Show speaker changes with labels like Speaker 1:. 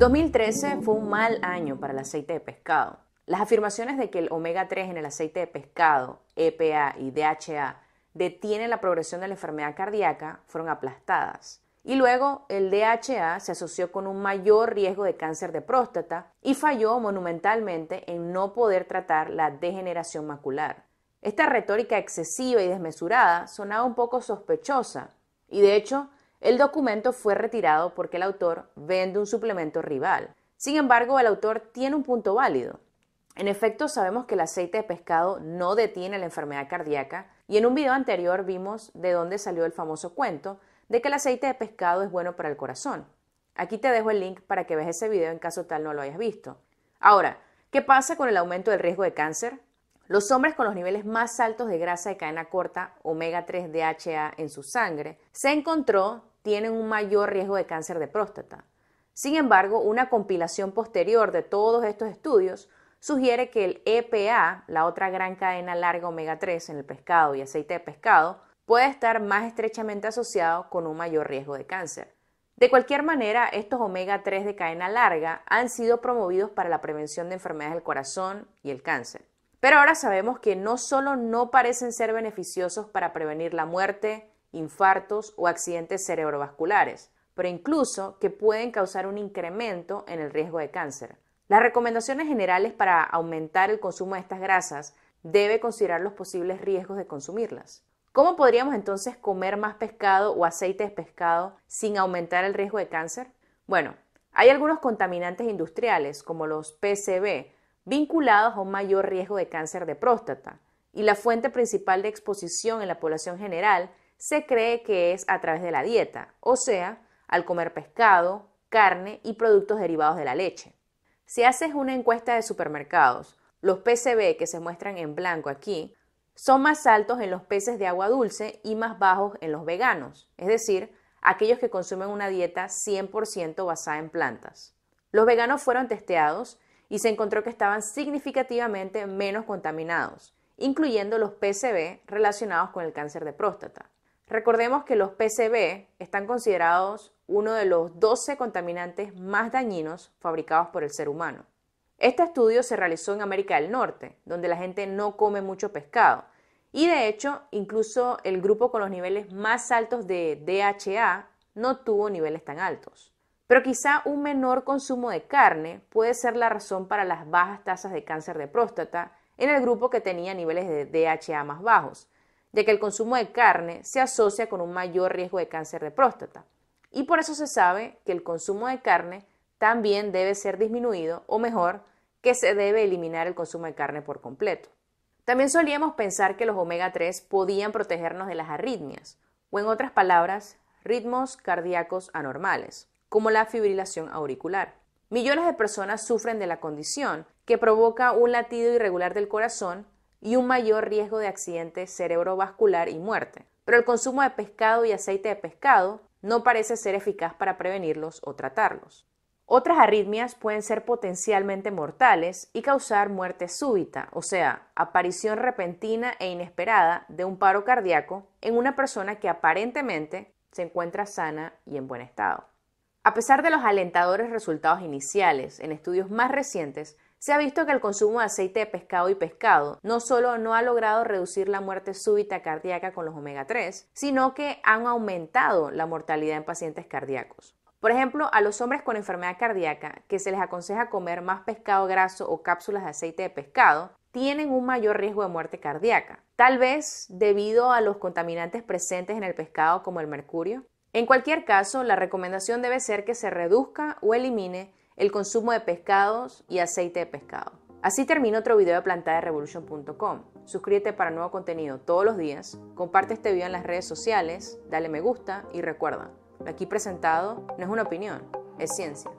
Speaker 1: 2013 fue un mal año para el aceite de pescado. Las afirmaciones de que el omega 3 en el aceite de pescado, EPA y DHA detienen la progresión de la enfermedad cardíaca fueron aplastadas. Y luego el DHA se asoció con un mayor riesgo de cáncer de próstata y falló monumentalmente en no poder tratar la degeneración macular. Esta retórica excesiva y desmesurada sonaba un poco sospechosa y de hecho el documento fue retirado porque el autor vende un suplemento rival. Sin embargo, el autor tiene un punto válido. En efecto, sabemos que el aceite de pescado no detiene la enfermedad cardíaca y en un video anterior vimos de dónde salió el famoso cuento de que el aceite de pescado es bueno para el corazón. Aquí te dejo el link para que veas ese video en caso tal no lo hayas visto. Ahora, ¿qué pasa con el aumento del riesgo de cáncer? Los hombres con los niveles más altos de grasa de cadena corta omega 3 DHA en su sangre se encontró tienen un mayor riesgo de cáncer de próstata. Sin embargo, una compilación posterior de todos estos estudios sugiere que el EPA, la otra gran cadena larga omega 3 en el pescado y aceite de pescado, puede estar más estrechamente asociado con un mayor riesgo de cáncer. De cualquier manera, estos omega 3 de cadena larga han sido promovidos para la prevención de enfermedades del corazón y el cáncer. Pero ahora sabemos que no solo no parecen ser beneficiosos para prevenir la muerte, infartos o accidentes cerebrovasculares, pero incluso que pueden causar un incremento en el riesgo de cáncer. Las recomendaciones generales para aumentar el consumo de estas grasas debe considerar los posibles riesgos de consumirlas. ¿Cómo podríamos entonces comer más pescado o aceite de pescado sin aumentar el riesgo de cáncer? Bueno, hay algunos contaminantes industriales, como los PCB, vinculados a un mayor riesgo de cáncer de próstata, y la fuente principal de exposición en la población general se cree que es a través de la dieta, o sea, al comer pescado, carne y productos derivados de la leche. Si haces una encuesta de supermercados, los PCB que se muestran en blanco aquí son más altos en los peces de agua dulce y más bajos en los veganos, es decir, aquellos que consumen una dieta 100% basada en plantas. Los veganos fueron testeados y se encontró que estaban significativamente menos contaminados, incluyendo los PCB relacionados con el cáncer de próstata. Recordemos que los PCB están considerados uno de los 12 contaminantes más dañinos fabricados por el ser humano. Este estudio se realizó en América del Norte, donde la gente no come mucho pescado. Y de hecho, incluso el grupo con los niveles más altos de DHA no tuvo niveles tan altos. Pero quizá un menor consumo de carne puede ser la razón para las bajas tasas de cáncer de próstata en el grupo que tenía niveles de DHA más bajos, de que el consumo de carne se asocia con un mayor riesgo de cáncer de próstata. Y por eso se sabe que el consumo de carne también debe ser disminuido o mejor, que se debe eliminar el consumo de carne por completo. También solíamos pensar que los omega 3 podían protegernos de las arritmias, o en otras palabras, ritmos cardíacos anormales, como la fibrilación auricular. Millones de personas sufren de la condición, que provoca un latido irregular del corazón y un mayor riesgo de accidente cerebrovascular y muerte. Pero el consumo de pescado y aceite de pescado no parece ser eficaz para prevenirlos o tratarlos. Otras arritmias pueden ser potencialmente mortales y causar muerte súbita, o sea, aparición repentina e inesperada de un paro cardíaco en una persona que aparentemente se encuentra sana y en buen estado. A pesar de los alentadores resultados iniciales en estudios más recientes, se ha visto que el consumo de aceite de pescado y pescado no solo no ha logrado reducir la muerte súbita cardíaca con los omega 3, sino que han aumentado la mortalidad en pacientes cardíacos. Por ejemplo, a los hombres con enfermedad cardíaca, que se les aconseja comer más pescado graso o cápsulas de aceite de pescado, tienen un mayor riesgo de muerte cardíaca, tal vez debido a los contaminantes presentes en el pescado como el mercurio. En cualquier caso, la recomendación debe ser que se reduzca o elimine el consumo de pescados y aceite de pescado. Así termina otro video de plantada de revolution.com. Suscríbete para nuevo contenido todos los días, comparte este video en las redes sociales, dale me gusta y recuerda, lo aquí presentado no es una opinión, es ciencia.